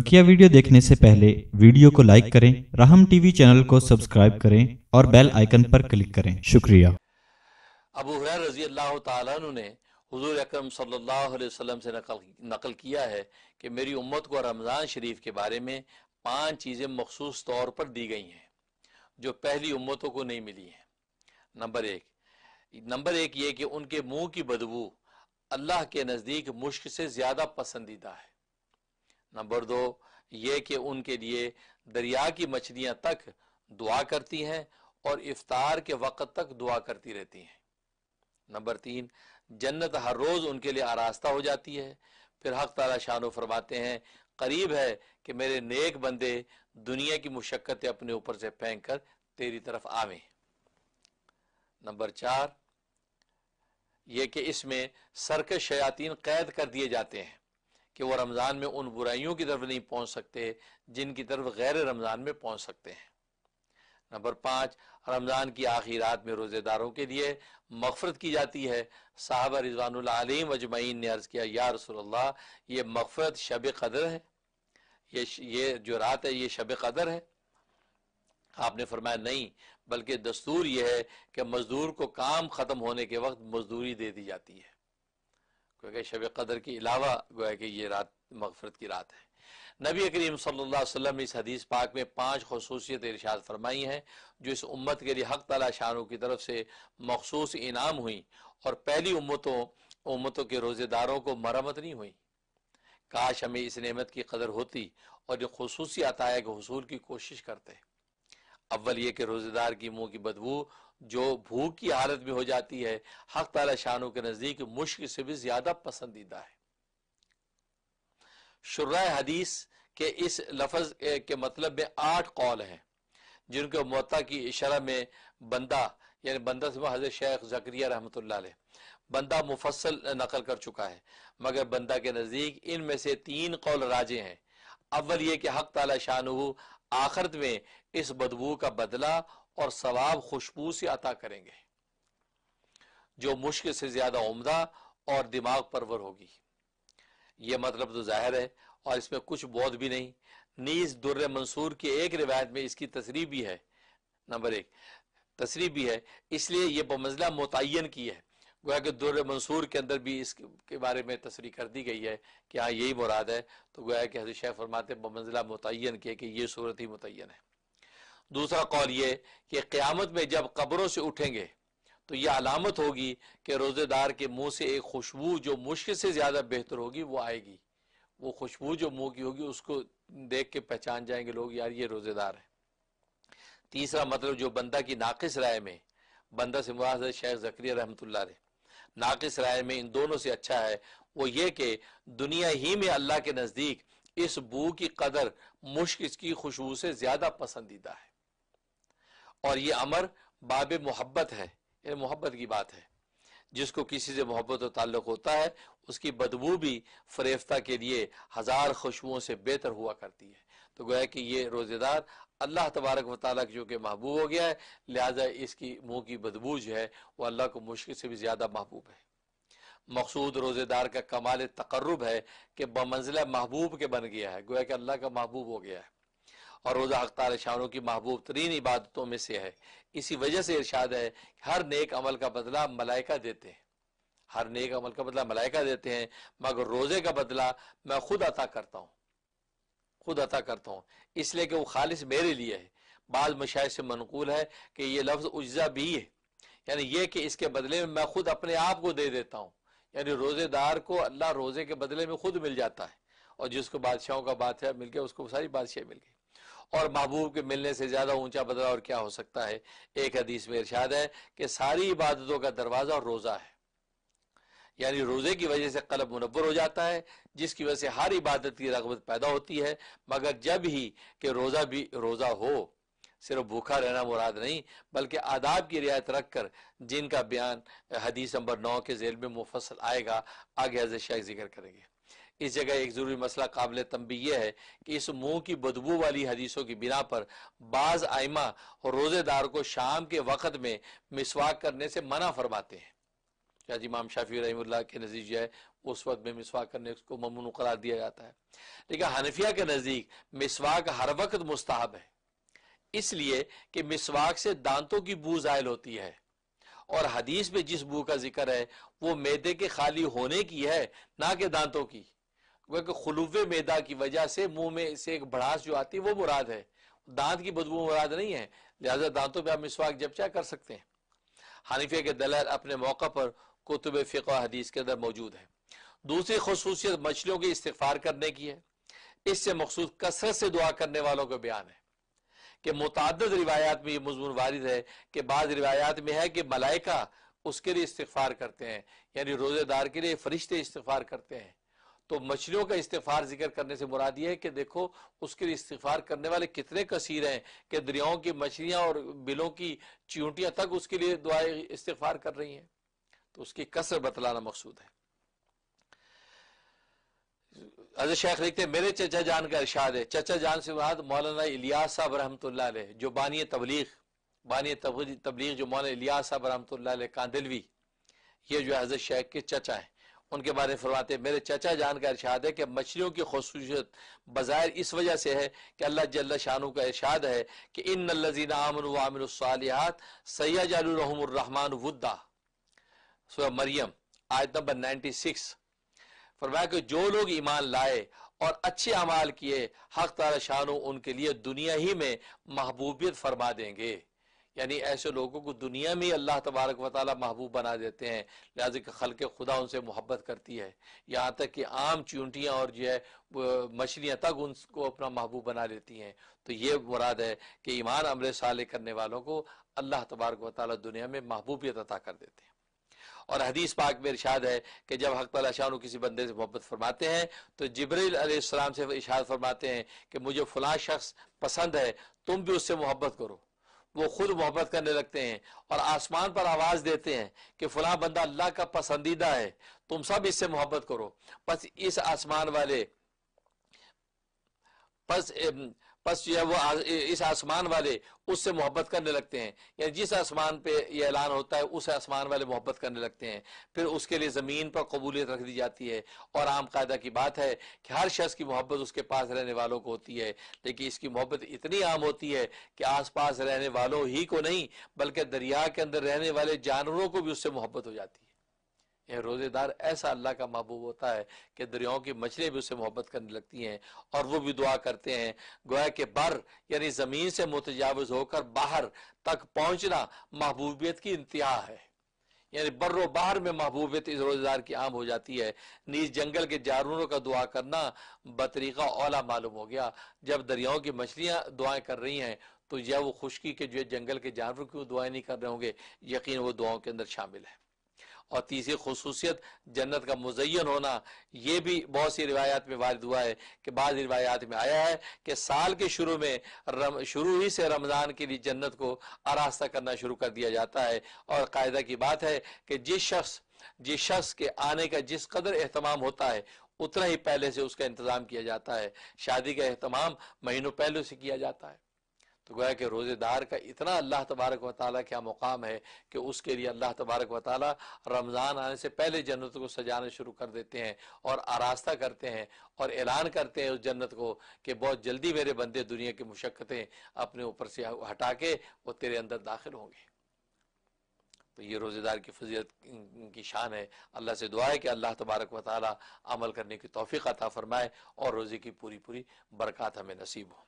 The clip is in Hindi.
बकिया वीडियो देखने से पहले वीडियो को लाइक करें राहम टीवी चैनल को सब्सक्राइब करें और बेल आइकन पर क्लिक करें शुक्रिया अबू हुरैर रजी अल्लाह तु ने हजूर अक्रम सल्लाम से नकल, नकल किया है कि मेरी उम्मत को रमज़ान शरीफ के बारे में पांच चीज़ें मखसूस तौर पर दी गई हैं जो पहली उम्मतों को नहीं मिली हैं नंबर एक नंबर एक ये कि उनके मुंह की बदबू अल्लाह के नज़दीक मुश्क से ज़्यादा पसंदीदा है नंबर दो ये कि उनके लिए दरिया की मछलियाँ तक दुआ करती हैं और इफ्तार के वक़्त तक दुआ करती रहती हैं नंबर तीन जन्नत हर रोज़ उनके लिए आरास्ता हो जाती है फिर हक तला शान फरमाते हैं करीब है कि मेरे नेक बंदे दुनिया की मुशक्क़तें अपने ऊपर से फेंक कर तेरी तरफ आवे नंबर चार ये कि इसमें सरकश शयातीन कैद कर दिए जाते हैं कि वो रमज़ान में उन बुराइयों की तरफ नहीं पहुँच सकते जिनकी तरफ गैर रमज़ान में पहुंच सकते हैं नंबर पाँच रमज़ान की आखिरी रात में रोज़ेदारों के लिए मगफरत की जाती है साहब रिजवानम अजमैन ने अर्ज़ किया या रसोल्ला ये मगफरत शब कदर है ये ये जो रात है ये शब कदर है आपने फरमाया नहीं बल्कि दस्तूर यह है कि मज़दूर को काम ख़त्म होने के वक्त मजदूरी दे दी जाती है क्योंकि शब कदर के अलावा गोया कि ये रात मगफरत की रात है नबी करीम सल्लल्लाहु अलैहि वसल्लम इस हदीस पाक में पांच खसूसियत इरशाद फरमाई हैं जो इस उम्मत के लिए हक तला शाहरों की तरफ से मखसूस इनाम हुई और पहली उम्मतों उम्मतों के रोज़ेदारों को मरम्मत नहीं हुई काश हमें इस नेमत की कदर होती और ये खसूसी आता है कि हसूल की कोशिश करते हैं अव्वल ये कि रोज़ेदार की मुंह की बदबू जो भूख की हालत में हो जाती है हक तला शानों के नज़दीक मुश्क से भी ज़्यादा पसंदीदा है शुर्रा हदीस के इस लफज के मतलब में आठ कौल हैं जिनके मोता की शरह में बंदा यानी बंदा से हजरत शेख जक्रिया रहमत बंदा मुफसल नकल कर चुका है मगर बंदा के नज़दीक इनमें से तीन कौल राजे हैं अव्वल ये कि हक ताला शाह आखिरत में इस बदबू का बदला और सवाब खुशबू से अता करेंगे जो मुश्किल से ज्यादा उमदा और दिमाग परवर होगी यह मतलब तो जाहिर है और इसमें कुछ बौद्ध भी नहीं नीज दुर्र मंसूर की एक रिवायत में इसकी तस्री भी है नंबर एक तस्री भी है इसलिए यह बमजला मुतन की है गोया कि दुर मंसूर के अंदर भी इसके बारे में तस्री कर दी गई है कि हाँ यही मुराद है तो गोया कि हजरत शेख फरमाते मंजिला मुतन के कि ये सूरत ही मुतन है दूसरा कौल ये कि क़्यामत में जब कब्रों से उठेंगे तो यह अलामत होगी कि रोज़ेदार के मुंह से एक खुशबू जो मुश्किल से ज़्यादा बेहतर होगी वो आएगी वो खुशबू जो मुंह की होगी उसको देख के पहचान जाएंगे लोग यार ये रोज़ेदार है तीसरा मतलब जो बंदा की नाकस राय में बंदा से मुराद शेख जक्रिया रहमत रहे नाकिस राय में इन दोनों से अच्छा है वो ये कि दुनिया ही में अल्लाह के नज़दीक इस बू की कदर मुश्क इसकी खुशबू से ज़्यादा पसंदीदा है और ये अमर बाब मोहब्बत है यानी मोहब्बत की बात है जिसको किसी से मोहब्बत और ताल्लुक़ होता है उसकी बदबू भी फरेफ्ता के लिए हज़ार खुशबुओं से बेहतर हुआ करती है तो गोया कि ये रोज़ेदार अल्लाह तबारक वाली जो कि महबूब हो गया है लिहाजा इसकी मुंह की बदबू जो है वह अल्लाह को मुश्किल से भी ज़्यादा महबूब है मकसूद रोज़ेदार का कमाल तकरब है कि बमंजिला महबूब के बन गया है गोया कि अल्लाह का महबूब हो गया है और रोज़ा अख्तार शाहरों की महबूब तरीन इबादतों में से है इसी वजह से इर्शाद है कि हर नेक अमल का बदला मलाइका देते हैं हर नेक अमल का बदला मलाइका देते हैं मगर रोज़े का बदला मैं खुद अता करता हूँ खुद अता करता हूँ इसलिए कि वो खालिश मेरे लिए है बाल मशाइ से मनकूल है कि ये लफ्ज़ उज्जा भी है यानी यह कि इसके बदले में मैं खुद अपने आप को दे देता हूँ यानी रोज़ेदार को अल्लाह रोज़े के बदले में खुद मिल जाता है और जिसको बादशाहों का बादशाह मिल गया उसको सारी बादशाह मिल गई और महबूब के मिलने से ज़्यादा ऊंचा बदला और क्या हो सकता है एक हदीस में इर्शाद है कि सारी इबादतों का दरवाज़ा रोज़ा है यानी रोज़े की वजह से कलब मुनवर हो जाता है जिसकी वजह से हर इबादत की रगबत पैदा होती है मगर जब ही कि रोज़ा भी रोज़ा हो सिर्फ भूखा रहना मुराद नहीं बल्कि आदाब की रियायत रख कर जिनका बयान हदीस नंबर नौ के जेल में मुफसल आएगा आगे हजर शेख जिक्र करेंगे इस जगह एक ज़रूरी मसला काबिल तंबी यह है कि इस मुंह की बदबू वाली हदीसों की बिना पर बाज़ आयमा और रोज़ेदार को शाम के वक़्त में मिसवाक करने से मना फरमाते हैं शाह इमाम शाफी रहीमल्ला के नज़दीक जो है उस वक्त में मिसवाक करने को ममनू करार दिया जाता है लेकिन हनफिया के नज़दीक मिसवाक हर वक्त मुस्ताहब है इसलिए कि मिसवाक से दांतों की बू जायल होती है और हदीस में जिस बू का जिक्र है वो मैदे के खाली होने की है ना कि दांतों की क्योंकि खलुव मैदा की वजह से मुंह में से एक भड़ास जो आती है वो मुराद है दांत की बदबू मुराद नहीं है लिहाजा दांतों पर आप मिसवाक जब चाह कर सकते हैं हानिफिया के दलाल अपने मौका पर कुतुब फ़िका हदीस के अंदर मौजूद है दूसरी खसूसियत मछलियों के इस्तफ़ार करने की है इससे मखसूस कसरत से दुआ करने वालों का बयान है कि मुतद रिवायात में ये मजमून वारद है कि बाद रिवायात में है कि मलाइका उसके लिए इस्तफ़ार करते हैं यानी रोज़ेदार के लिए फरिश्ते इस्तफ़ार करते हैं तो मछलियों का इस्तफ़ार जिक्र करने से मुराद यह है कि देखो उसके लिए इस्तफ़ार करने वाले कितने कसीर हैं कि दरियाओं की मछलियाँ और बिलों की चींटियां तक उसके लिए दुआ इस्तफ़ार कर रही हैं तो उसकी कसर बतलाना मकसूद है अजय शेख लिखते मेरे चचा जान का इरशाद है चचा जान से मुराद मौलाना इलियास साहब रहमतुल्लाह जो बानी तबलीग बानी तबलीग जो मौलाना इलियास साहब रहमतुल्लाह कांदिलवी ये जो हजरत शेख के चचा है उनके बारे में फरमाते मेरे चचा जान का इरशाद है कि मछलियों की खसूसियत बज़ाहिर इस वजह से है कि अल्लाह जल्ला शानू का इरशाद है कि इन लजीन आमन आमिन सयाजालरहमान वुद्दा सुबह मरियम आयत नंबर नाइनटी 96 फरमाया कि जो लोग ईमान लाए और अच्छे अमाल किए हक तारा शानो उनके लिए दुनिया ही में महबूबियत फरमा देंगे यानी ऐसे लोगों को दुनिया में अल्लाह तबारक वाली महबूब बना देते हैं लिहाजा के खल के खुदा उनसे मोहब्बत करती है यहाँ तक कि आम चूंटियाँ और जो है मछलियाँ तक उनको अपना महबूब बना लेती हैं तो ये मुराद है कि ईमान अमल साले करने वालों को अल्लाह तबारक वाली दुनिया में महबूबियत अदा कर देते हैं और हदीस पाक में इर्शाद है कि जब हक तला शाह किसी बंदे से मोहब्बत फरमाते हैं तो जबरील आसमाम से इशाद फरमाते हैं कि मुझे फला शख्स पसंद है तुम भी उससे मोहब्बत करो वो खुद मोहब्बत करने लगते हैं और आसमान पर आवाज़ देते हैं कि फला बंदा अल्लाह का पसंदीदा है तुम सब इससे मोहब्बत करो बस इस आसमान वाले बस बस जो है वो आ, इस आसमान वाले उससे मोहब्बत करने लगते हैं यानी जिस आसमान पे ये ऐलान होता है उस आसमान वाले मोहब्बत करने लगते हैं फिर उसके लिए ज़मीन पर कबूलियत रख दी जाती है और आम कायदा की बात है कि हर शख्स की मोहब्बत उसके पास रहने वालों को होती है लेकिन इसकी मोहब्बत इतनी आम होती है कि आस पास रहने वालों ही को नहीं बल्कि दरिया के अंदर रहने वाले जानवरों को भी उससे मोहब्बत हो जाती है रोज़ेदार ऐसा अल्लाह का महबूब होता है कि दरियाओं की मछलियां भी उसे मोहब्बत करने लगती हैं और वो भी दुआ करते हैं गोया के बर यानी ज़मीन से मुतजावज होकर बाहर तक पहुंचना महबूबियत की इंतहा है यानी बर्रो बाहर में महबूबियत इस रोज़ेदार की आम हो जाती है नीज जंगल के जारूनों का दुआ करना बतरीका ओला मालूम हो गया जब दरियाओं की मछलियाँ दुआएं कर रही हैं तो यह वो खुशकी के जो जंगल के जानवर क्यों दुआएं नहीं कर रहे होंगे यकीन वो दुआओं के अंदर शामिल है और तीसरी खसूसियत जन्नत का मुजयन होना यह भी बहुत सी रिवायात में वारद हुआ है कि बाद रिवायात में आया है कि साल के शुरू में रम शुरू ही से रमज़ान के लिए जन्नत को आरास्ता करना शुरू कर दिया जाता है और कायदा की बात है कि जिस शख्स जिस शख्स के आने का जिस कदर अहतमाम होता है उतना ही पहले से उसका इंतज़ाम किया जाता है शादी का अहतमाम महीनों पहले से किया जाता है तो गोया कि रोज़ेदार का इतना अल्लाह तबारक व ताली क्या मुकाम है कि उसके लिए अल्लाह तबारक व ताली रमज़ान आने से पहले जन्नत को सजाना शुरू कर देते हैं और आरास्ता करते हैं और ऐलान करते हैं उस जन्नत को कि बहुत जल्दी मेरे बंदे दुनिया की मुशक्क़तें अपने ऊपर से हटा के वो तेरे अंदर दाखिल होंगे तो ये रोज़ेदार की फजीलत की शान है अल्लाह से दुआ है कि अल्लाह तबारक व ताली अमल करने की तोफ़ी अता फ़रमाए और रोज़े की पूरी पूरी बरक़ात हमें नसीब हो